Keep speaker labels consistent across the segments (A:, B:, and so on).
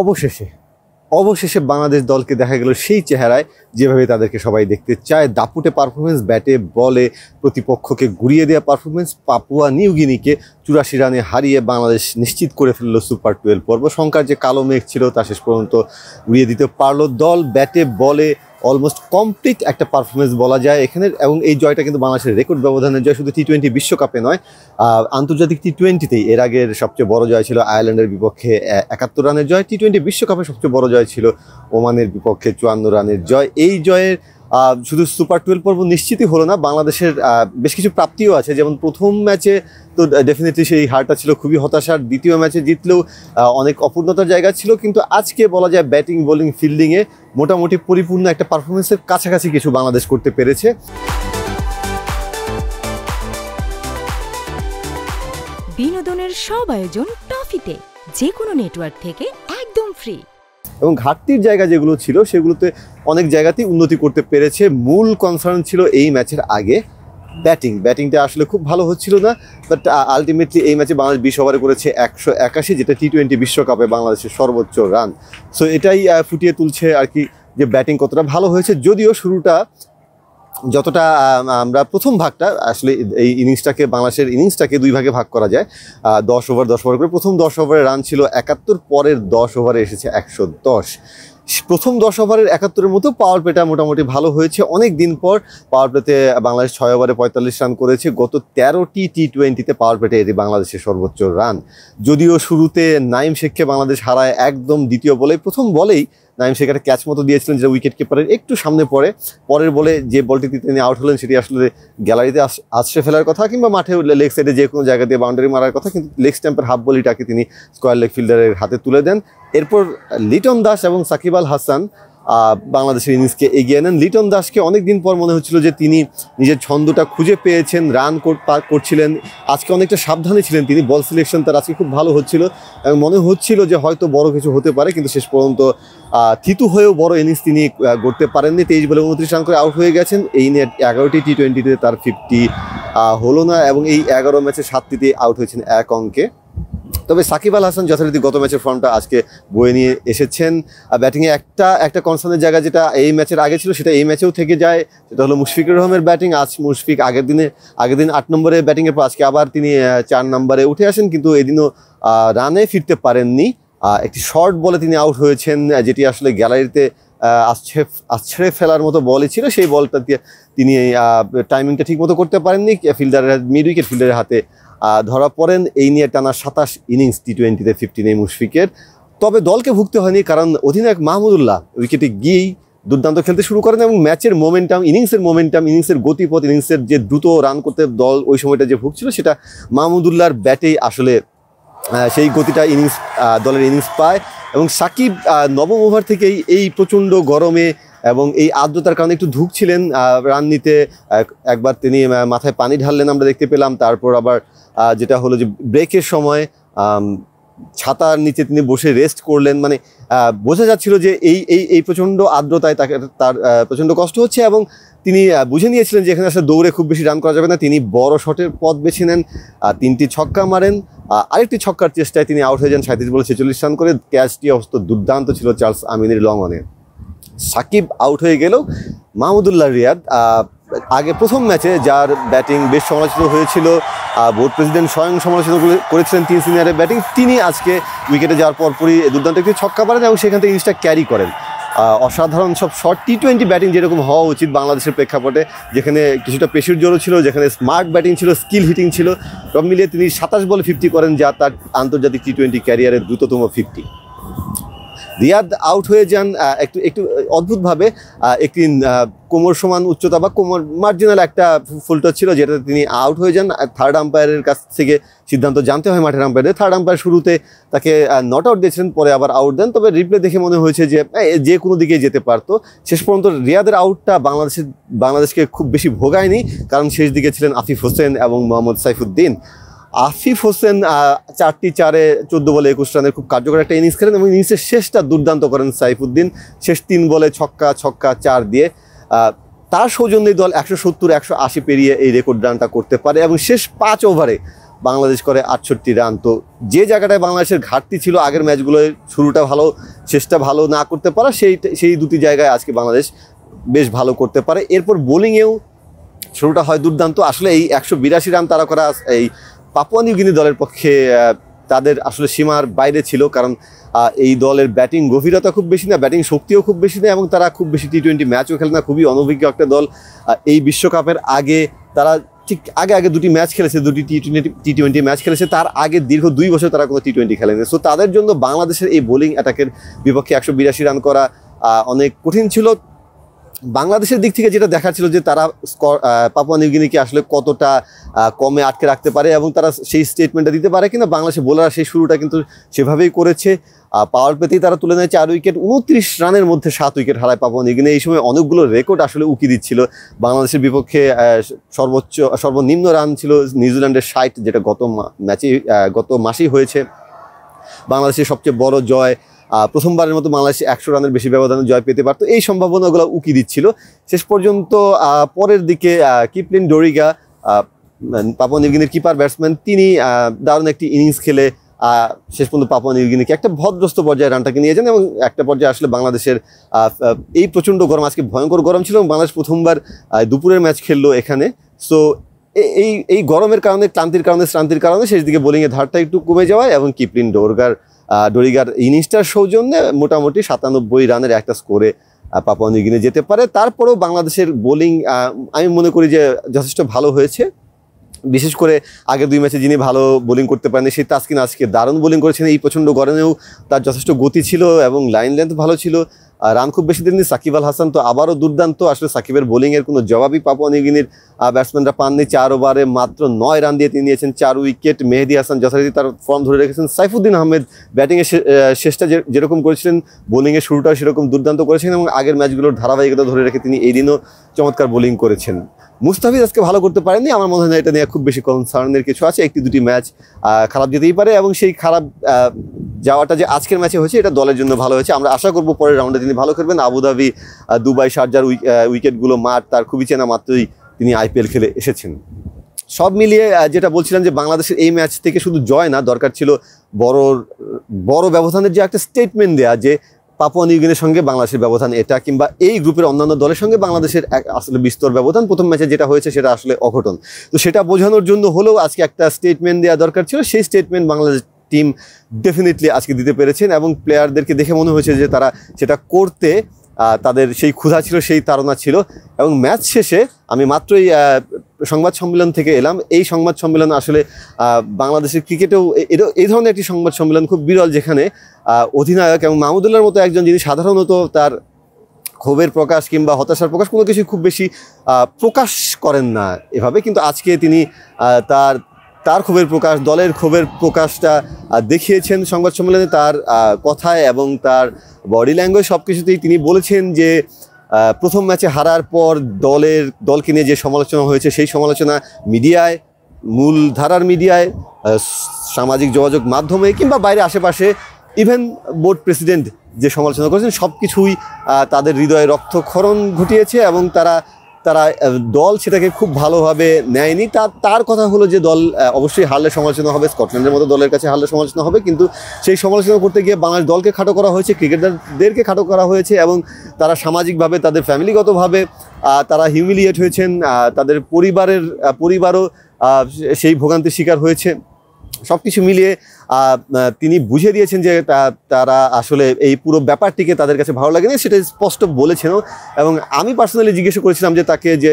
A: অবশেষে অবশেষে বাংলাদেশ দলকে দেখা গেল সেই চেহারায় যেভাবে তাদেরকে সবাই দেখতে চায় দাপুটে পারফরমেন্স ব্যাটে বলে প্রতিপক্ষকে গুড়িয়ে দেওয়া পারফরমেন্স পাপুয়া নিউগিনিকে চুরাশি রানে হারিয়ে বাংলাদেশ নিশ্চিত করে ফেললো সুপার টুয়েলভ পর্ব শঙ্কার যে কালো মেঘ ছিল তা শেষ পর্যন্ত উড়িয়ে দিতে পারলো দল ব্যাটে বলে অলমোস্ট কমপ্লিট একটা পারফরমেন্স বলা যায় এখানে এবং এই জয়টা কিন্তু বাংলাদেশের রেকর্ড ব্যবধানের জয় শুধু টি টোয়েন্টি বিশ্বকাপে নয় আন্তর্জাতিক টি টোয়েন্টিতেই এর আগের সবচেয়ে বড় জয় ছিল আয়ারল্যান্ডের বিপক্ষে একাত্তর রানের জয় টি টোয়েন্টি বিশ্বকাপে সবচেয়ে বড় জয় ছিল ওমানের বিপক্ষে চুয়ান্ন রানের জয় এই জয়ের শুধু সুপার টুয়েলভ পর্ব নিশ্চিতই হলো না বাংলাদেশের বেশ কিছু প্রাপ্তিও আছে যেমন প্রথম ম্যাচে তো ডেফিনেটলি সেই হারটা ছিল খুবই হতাশার দ্বিতীয় ম্যাচে জিতলেও অনেক অপূর্ণতার জায়গা ছিল কিন্তু আজকে বলা যায় ব্যাটিং বোলিং ফিল্ডিংয়ে মোটামুটি পরিপূর্ণ একটা পারফরমেন্সের কাছাকাছি কিছু বাংলাদেশ করতে পেরেছে বিনোদনের সব আয়োজন টফিতে যে কোনো নেটওয়ার্ক থেকে একদম ফ্রি এবং ঘাটতির জায়গা যেগুলো ছিল সেগুলোতে অনেক জায়গাতেই উন্নতি করতে পেরেছে মূল কনসার্ন ছিল এই ম্যাচের আগে ব্যাটিং ব্যাটিংটা আসলে খুব ভালো হচ্ছিল না বাট আলটিমেটলি এই ম্যাচে বাংলাদেশ বিশ ওভারে করেছে একশো একাশি যেটা টি টোয়েন্টি বিশ্বকাপে বাংলাদেশের সর্বোচ্চ রান সো এটাই ফুটিয়ে তুলছে আর কি যে ব্যাটিং কতটা ভালো হয়েছে যদিও শুরুটা যতটা আমরা প্রথম ভাগটা আসলে এই ইনিংসটাকে বাংলাদেশের ইনিংসটাকে দুই ভাগে ভাগ করা যায় দশ ওভার দশ ওভার করে প্রথম দশ ওভারের রান ছিল একাত্তর পরের দশ ওভারে এসেছে একশো দশ প্রথম দশ ওভারের একাত্তরের মতো পাওয়ার প্লেটা মোটামুটি ভালো হয়েছে অনেক দিন পর পাওয়ার প্লেতে বাংলাদেশ ছয় ওভারে পঁয়তাল্লিশ রান করেছে গত তেরোটি টি টোয়েন্টিতে পাওয়ার প্লেটে এটি বাংলাদেশের সর্বোচ্চ রান যদিও শুরুতে নাইম শেখকে বাংলাদেশ হারায় একদম দ্বিতীয় বলেই প্রথম বলেই নাইম সেখানে ক্যাচ মতো দিয়েছিলেন যে উইকেট কিপারের একটু সামনে পড়ে পরের বলে যে বলটিতে তিনি আউট হলেন সেটি আসলে গ্যালারিতে আসছে ফেলার কথা কিংবা মাঠে লেগ সাইডে যে কোনো দিয়ে বাউন্ডারি মারার কথা কিন্তু লেগ স্ট্যাম্পের হাফ বলিটাকে তিনি স্কোয়ার লেগ ফিল্ডারের হাতে তুলে দেন এরপর লিটন দাস এবং সাকিব আল হাসান বাংলাদেশের ইনিংসকে এগিয়ে নেন লিটন দাসকে অনেক দিন পর মনে হচ্ছিল যে তিনি নিজের ছন্দটা খুঁজে পেয়েছেন রান করছিলেন আজকে অনেকটা সাবধানে ছিলেন তিনি বল সিলেকশন তার আজকে খুব ভালো হচ্ছিল এবং মনে হচ্ছিল যে হয়তো বড় কিছু হতে পারে কিন্তু শেষ পর্যন্ত থিতু হয়েও বড় ইনিংস তিনি গড়তে পারেননি তেইশ বলে উনত্রিশ রান করে আউট হয়ে গেছেন এই নিয়ে এগারোটি টি টোয়েন্টিতে তার ফিফটি হলো না এবং এই এগারো ম্যাচে সাতটিতে আউট হয়েছেন এক অঙ্কে তবে সাকিব আল হাসান যথারীতি গত ম্যাচের ফর্মটা আজকে বয়ে নিয়ে এসেছেন আর ব্যাটিংয়ে একটা একটা কনসার্নের জায়গা যেটা এই ম্যাচের আগে ছিল সেটা এই ম্যাচেও থেকে যায় সেটা হলো মুশফিকুর রহমের ব্যাটিং আজ মুশফিক আগের দিনে আগের দিন আট নম্বরে ব্যাটিংয়ের পর আজকে আবার তিনি চার নম্বরে উঠে আসেন কিন্তু এদিনও রানে ফিরতে পারেননি একটি শর্ট বলে তিনি আউট হয়েছেন যেটি আসলে গ্যালারিতে আছড়ে আছড়ে ফেলার মতো বলই ছিল সেই বলটা দিয়ে তিনি টাইমিংটা ঠিক মতো করতে পারেননি ফিল্ডারের মিড উইকেট ফিল্ডারের হাতে ধরা পড়েন এই নিয়ে টানা সাতাশ ইনিংস টি টোয়েন্টিতে ফিফটিন এই মুশফিকের তবে দলকে ভুগতে হয়নি কারণ অধিনায়ক মাহমুদুল্লাহ উইকেটে গিয়েই দুর্দান্ত খেলতে শুরু করেন এবং ম্যাচের মোমেন্টাম ইনিংসের মোমেন্টাম ইনিংসের গতিপথ ইনিংসের যে দ্রুত রান করতে দল ওই সময়টা যে ভুগছিল সেটা মাহমুদুল্লাহর ব্যাটেই আসলে সেই গতিটা ইনিংস দলের ইনিংস পায় এবং সাকিব নবম ওভার থেকেই এই প্রচণ্ড গরমে এবং এই আর্দ্রতার কারণে একটু ধুকছিলেন রান নিতে একবার তিনি মাথায় পানি ঢাললেন আমরা দেখতে পেলাম তারপর আবার যেটা হলো যে ব্রেকের সময় ছাতার নিচে তিনি বসে রেস্ট করলেন মানে বোঝা যাচ্ছিল যে এই এই এই প্রচণ্ড আর্দ্রতায় তাকে তার প্রচণ্ড কষ্ট হচ্ছে এবং তিনি বুঝে নিয়েছিলেন যে এখানে আসলে দৌড়ে খুব বেশি রান করা যাবে না তিনি বড় শটের পথ বেছে নেন তিনটি ছক্কা মারেন আরেকটি ছক্কার চেষ্টায় তিনি আউট হয়ে যান সাঁত্রিশ বলে ছেচল্লিশ রান করে ক্যাচটি অবস্থ দুর্দান্ত ছিল চার্লস আমিনের লং অনে সাকিব আউট হয়ে গেলেও মাহমুদুল্লাহ রিয়াদ আগে প্রথম ম্যাচে যার ব্যাটিং বেশ সমালোচিত হয়েছিল বোর্ড প্রেসিডেন্ট স্বয়ং সমালোচিত করেছিলেন তিন সিনিয়রের ব্যাটিং তিনি আজকে উইকেটে যাওয়ার পরপরই দুর্দান্ত একটি ছক্কা পারেন এবং সেখান থেকে ইনিংসটা ক্যারি করেন অসাধারণ সব শর্ট টি টোয়েন্টি ব্যাটিং যেরকম হওয়া উচিত বাংলাদেশের প্রেক্ষাপটে যেখানে কিছুটা পেশির জোরও ছিল যেখানে স্মার্ট ব্যাটিং ছিল স্কিল হিটিং ছিল সব মিলিয়ে তিনি সাতাশ বলে ফিফটি করেন যা তার আন্তর্জাতিক টি টোয়েন্টি ক্যারিয়ারের দ্রুততম ফিফটি রিয়াদ আউট হয়ে যান একটু একটু অদ্ভুতভাবে একটি কোমর সমান উচ্চতা বা কোমর মার্জিনাল একটা ফুলটচ ছিল যেটা তিনি আউট হয়ে যান থার্ড আম্পায়ারের কাছ থেকে সিদ্ধান্ত জানতে হয় মাঠের আম্পায়ারের থার্ড আম্পায়ার শুরুতে তাকে নট আউট দিয়েছিলেন পরে আবার আউট দেন তবে রিপ্লে দেখে মনে হয়েছে যে যে কোনো দিকে যেতে পারতো শেষ পর্যন্ত রিয়াদের আউটটা বাংলাদেশের বাংলাদেশকে খুব বেশি ভোগায়নি কারণ শেষ দিকে ছিলেন আফিফ হোসেন এবং মোহাম্মদ সাইফুদ্দিন আসিফ হোসেন চারটি চারে চোদ্দ বলে একুশ রানের খুব কার্যকর একটা ইনিংস খেলেন এবং ইনিংসের শেষটা দুর্দান্ত করেন সাইফুদ্দিন শেষ তিন বলে ছক্কা ছক্কা চার দিয়ে তার সৌজন্যে দল একশো সত্তর একশো আশি পেরিয়ে এই রেকর্ড রানটা করতে পারে এবং শেষ পাঁচ ওভারে বাংলাদেশ করে আটষট্টি রান তো যে জায়গাটায় বাংলাদেশের ঘাটতি ছিল আগের ম্যাচগুলোয় শুরুটা ভালো শেষটা ভালো না করতে পারা সেই সেই দুটি জায়গায় আজকে বাংলাদেশ বেশ ভালো করতে পারে এরপর বোলিংয়েও শুরুটা হয় দুর্দান্ত আসলে এই একশো বিরাশি রান তারা করা এই পাপুয়া নিউগিনি দলের পক্ষে তাদের আসলে সীমার বাইরে ছিল কারণ এই দলের ব্যাটিং গভীরতা খুব বেশি না ব্যাটিং শক্তিও খুব বেশি না এবং তারা খুব বেশি টি টোয়েন্টি ম্যাচও খেলে না খুবই অনভিজ্ঞ একটা দল এই বিশ্বকাপের আগে তারা ঠিক আগে আগে দুটি ম্যাচ খেলেছে দুটি T twenty T twenty match খেলেছে তার আগে দীর্ঘ দুই বছর তারা কোনো টি টোয়েন্টি খেলেনি সো তাদের জন্য বাংলাদেশের এই বোলিং অ্যাটাকের বিপক্ষে একশো বিরাশি রান করা অনেক কঠিন ছিল বাংলাদেশের দিক থেকে যেটা দেখা ছিল যে তারা পাপুয়া নিউগিনিকে আসলে কতটা কমে আটকে রাখতে পারে এবং তারা সেই স্টেটমেন্টটা দিতে পারে কিনা বাংলাদেশের বোলাররা সেই শুরুটা কিন্তু সেভাবেই করেছে পাওয়ার পেতেই তারা তুলে নেয় চার উইকেট উনত্রিশ রানের মধ্যে সাত উইকেট হারায় পাপুয়া নিউগিনি এই সময় অনেকগুলো রেকর্ড আসলে উকি দিচ্ছিল বাংলাদেশের বিপক্ষে সর্বোচ্চ সর্বনিম্ন রান ছিল নিউজিল্যান্ডের ষাট যেটা গত ম্যাচে গত মাসেই হয়েছে বাংলাদেশের সবচেয়ে বড় জয় প্রথমবারের মতো বাংলাদেশে একশো রানের বেশি ব্যবধানে জয় পেতে পারতো এই সম্ভাবনাগুলো উকি দিচ্ছিল শেষ পর্যন্ত পরের দিকে কিপলিন ডোরিগা পাপন নিউগিনির কিপার ব্যাটসম্যান তিনি দারুণ একটি ইনিংস খেলে শেষ পর্যন্ত পাপন নিউগিনিকে একটা ভদ্রস্ত পর্যায়ে রানটাকে নিয়ে যান এবং একটা পর্যায়ে আসলে বাংলাদেশের এই প্রচণ্ড গরম আজকে ভয়ঙ্কর গরম ছিল এবং বাংলাদেশ প্রথমবার দুপুরের ম্যাচ খেললো এখানে সো এই এই গরমের কারণে ক্লান্তির কারণে শ্রান্তির কারণে শেষ দিকে বোলিংয়ের ধারটা একটু কমে যাওয়ায় এবং কিপলিন ডোরগার ডরিগার ইনিংসটার সৌজন্যে মোটামুটি সাতানব্বই রানের একটা স্কোরে পাপুয়া নিউগিনে যেতে পারে তারপরেও বাংলাদেশের বোলিং আমি মনে করি যে যথেষ্ট ভালো হয়েছে বিশেষ করে আগে দুই ম্যাচে যিনি ভালো বোলিং করতে পারেনি সেই তাস্কিন আজকে দারুণ বোলিং করেছেন এই প্রচণ্ড গরমেও তার যথেষ্ট গতি ছিল এবং লাইন লেন্থ ভালো ছিল রান খুব বেশি দিন সাকিব আল হাসান তো আবারও দুর্দান্ত আসলে সাকিবের বোলিংয়ের কোনো জবাবই পাপুয়া নিউগিনির ব্যাটসম্যানরা পাননি চার ওভারে মাত্র নয় রান দিয়ে তিনি নিয়েছেন চার উইকেট মেহেদি হাসান যথারীতি তার ফর্ম ধরে রেখেছেন সাইফুদ্দিন আহমেদ ব্যাটিংয়ের শেষটা যেরকম করেছিলেন বোলিংয়ের শুরুটাও সেরকম দুর্দান্ত করেছেন এবং আগের ম্যাচগুলোর ধারাবাহিকতা ধরে রেখে তিনি এই দিনও চমৎকার বোলিং করেছেন মুস্তাফিজ আজকে ভালো করতে পারেনি আমার মনে হয় এটা নিয়ে খুব বেশি কনসার্নের কিছু আছে একটি দুটি ম্যাচ খারাপ যেতেই পারে এবং সেই খারাপ যাওয়াটা যে আজকের ম্যাচে হয়েছে এটা দলের জন্য ভালো হয়েছে আমরা আশা করব পরের রাউন্ডে তিনি ভালো খেলবেন আবুধাবি দুবাই উই উইকেটগুলো মাঠ তার খুবই চেনা মাত্রই তিনি আইপিএল খেলে এসেছেন সব মিলিয়ে যেটা বলছিলাম যে বাংলাদেশের এই ম্যাচ থেকে শুধু জয় না দরকার ছিল বড় বড় ব্যবধানের যে একটা স্টেটমেন্ট দেয়া যে পাপুয়া নিউগিনের সঙ্গে বাংলাদেশের ব্যবধান এটা কিংবা এই গ্রুপের অন্যান্য দলের সঙ্গে বাংলাদেশের এক আসলে বিস্তর ব্যবধান প্রথম ম্যাচে যেটা হয়েছে সেটা আসলে অঘটন তো সেটা বোঝানোর জন্য হলেও আজকে একটা স্টেটমেন্ট দেওয়া দরকার ছিল সেই স্টেটমেন্ট বাংলাদেশ টিম ডেফিনেটলি আজকে দিতে পেরেছেন এবং প্লেয়ারদেরকে দেখে মনে হয়েছে যে তারা সেটা করতে তাদের সেই ক্ষুধা ছিল সেই তাড়না ছিল এবং ম্যাচ শেষে আমি মাত্রই সংবাদ সম্মেলন থেকে এলাম এই সংবাদ সম্মেলন আসলে বাংলাদেশের ক্রিকেটেও এই ধরনের একটি সংবাদ সম্মেলন খুব বিরল যেখানে অধিনায়ক এবং মাহমুদুল্লার মতো একজন যিনি সাধারণত তার ক্ষোভের প্রকাশ কিংবা হতাশার প্রকাশ কোনো কিছু খুব বেশি প্রকাশ করেন না এভাবে কিন্তু আজকে তিনি তার তার ক্ষোভের প্রকাশ দলের ক্ষোভের প্রকাশটা দেখিয়েছেন সংবাদ সম্মেলনে তার কথায় এবং তার বডি ল্যাঙ্গুয়েজ সব কিছুতেই তিনি বলেছেন যে প্রথম ম্যাচে হারার পর দলের দলকে নিয়ে যে সমালোচনা হয়েছে সেই সমালোচনা মিডিয়ায় মূল ধারার মিডিয়ায় সামাজিক যোগাযোগ মাধ্যমে কিংবা বাইরে আশেপাশে ইভেন বোর্ড প্রেসিডেন্ট যে সমালোচনা করেছেন সব কিছুই তাদের হৃদয়ে রক্তক্ষরণ ঘটিয়েছে এবং তারা তারা দল সেটাকে খুব ভালোভাবে নেয়নি তার তার কথা হলো যে দল অবশ্যই হারলে সমালোচনা হবে স্কটল্যান্ডের মতো দলের কাছে হারলে সমালোচনা হবে কিন্তু সেই সমালোচনা করতে গিয়ে বাংলাদেশ দলকে খাটো করা হয়েছে ক্রিকেটারদেরকে খাটো করা হয়েছে এবং তারা সামাজিকভাবে তাদের ফ্যামিলিগতভাবে তারা হিউমিলিয়েট হয়েছেন তাদের পরিবারের পরিবারও সেই ভোগান্তির শিকার হয়েছে সব কিছু মিলিয়ে তিনি বুঝে দিয়েছেন যে তারা আসলে এই পুরো ব্যাপারটিকে তাদের কাছে ভালো লাগেনি সেটা স্পষ্ট বলেছেন এবং আমি পার্সোনালি জিজ্ঞেস করেছিলাম যে তাকে যে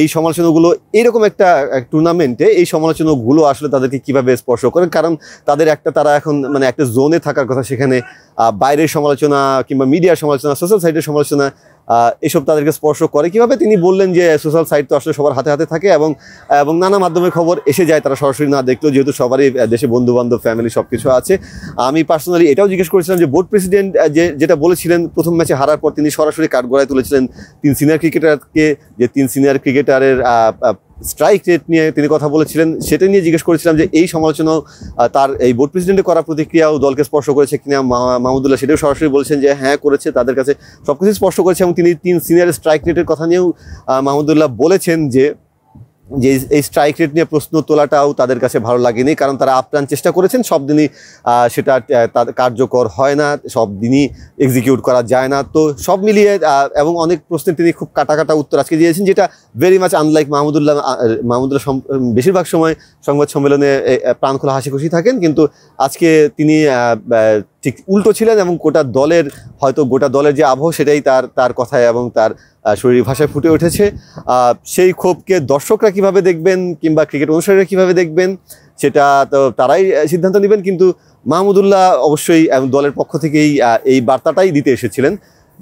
A: এই সমালোচনাগুলো এরকম একটা টুর্নামেন্টে এই সমালোচনাগুলো আসলে তাদেরকে কিভাবে স্পর্শ করে কারণ তাদের একটা তারা এখন মানে একটা জোনে থাকার কথা সেখানে বাইরের সমালোচনা কিংবা মিডিয়ার সমালোচনা সোশ্যাল সাইটের সমালোচনা এসব তাদেরকে স্পর্শ করে কিভাবে তিনি বললেন যে সোশ্যাল সাইট তো আসলে সবার হাতে হাতে থাকে এবং এবং নানা মাধ্যমে খবর এসে যায় তারা সরাসরি না দেখলেও যেহেতু সবারই দেশে বন্ধু বান্ধব ফ্যামিলি সব কিছু আছে আমি পার্সোনালি এটাও জিজ্ঞেস করেছিলাম যে বোর্ড প্রেসিডেন্ট যে যেটা বলেছিলেন প্রথম ম্যাচে হারার পর তিনি সরাসরি কাঠগড়ায় তুলেছিলেন তিন সিনিয়র ক্রিকেটারকে যে তিন সিনিয়র ক্রিকেটারের স্ট্রাইক রেট নিয়ে তিনি কথা বলেছিলেন সেটা নিয়ে জিজ্ঞেস করেছিলাম যে এই সমালোচনা তার এই বোর্ড প্রেসিডেন্টের করা প্রতিক্রিয়াও দলকে স্পর্শ করেছে কিনা মাহমুদুল্লাহ সেটাও সরাসরি বলেছেন যে হ্যাঁ করেছে তাদের কাছে সব কিছু স্পর্শ করেছে এবং তিনি তিন সিনিয়র স্ট্রাইক রেটের কথা নিয়েও মাহমুদুল্লাহ বলেছেন যে যে এই স্ট্রাইক রেট নিয়ে প্রশ্ন তোলাটাও তাদের কাছে ভালো লাগেনি কারণ তারা আপ্রাণ চেষ্টা করেছেন সব দিনই সেটা কার্যকর হয় না সব দিনই এক্সিকিউট করা যায় না তো সব মিলিয়ে এবং অনেক প্রশ্নের তিনি খুব কাটা কাটা উত্তর আজকে দিয়েছেন যেটা very much unlike Mahmudullah Mahmudullah বেশিরভাগ সময় সংবাদ সম্মেলনে প্রাণ খোলা হাসি খুশি থাকেন কিন্তু আজকে তিনি ঠিক উল্টো ছিলেন এবং গোটা দলের হয়তো গোটা দলের যে আবহ সেটাই তার তার কথায় এবং তার শরীর ভাষায় ফুটে উঠেছে সেই ক্ষোভকে দর্শকরা কিভাবে দেখবেন কিংবা ক্রিকেট অনুসারীরা কিভাবে দেখবেন সেটা তো তারাই সিদ্ধান্ত নেবেন কিন্তু মাহমুদুল্লাহ অবশ্যই দলের পক্ষ থেকেই এই বার্তাটাই দিতে এসেছিলেন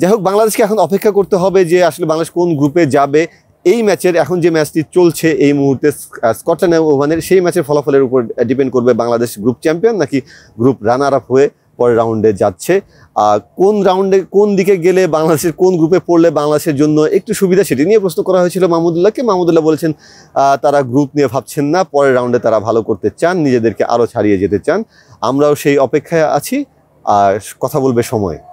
A: যাই হোক বাংলাদেশকে এখন অপেক্ষা করতে হবে যে আসলে বাংলাদেশ কোন গ্রুপে যাবে এই ম্যাচের এখন যে ম্যাচটি চলছে এই মুহূর্তে স্কটল্যান্ড ওভানের সেই ম্যাচের ফলাফলের উপর ডিপেন্ড করবে বাংলাদেশ গ্রুপ চ্যাম্পিয়ন নাকি গ্রুপ রানার আপ হয়ে পরের রাউন্ডে যাচ্ছে কোন রাউন্ডে কোন দিকে গেলে বাংলাদেশের কোন গ্রুপে পড়লে বাংলাদেশের জন্য একটু সুবিধা সেটি নিয়ে প্রশ্ন করা হয়েছিল মাহমুদুল্লাহকে মাহমুদুল্লাহ বলেছেন তারা গ্রুপ নিয়ে ভাবছেন না পরের রাউন্ডে তারা ভালো করতে চান নিজেদেরকে আরও ছাড়িয়ে যেতে চান আমরাও সেই অপেক্ষায় আছি আর কথা বলবে সময়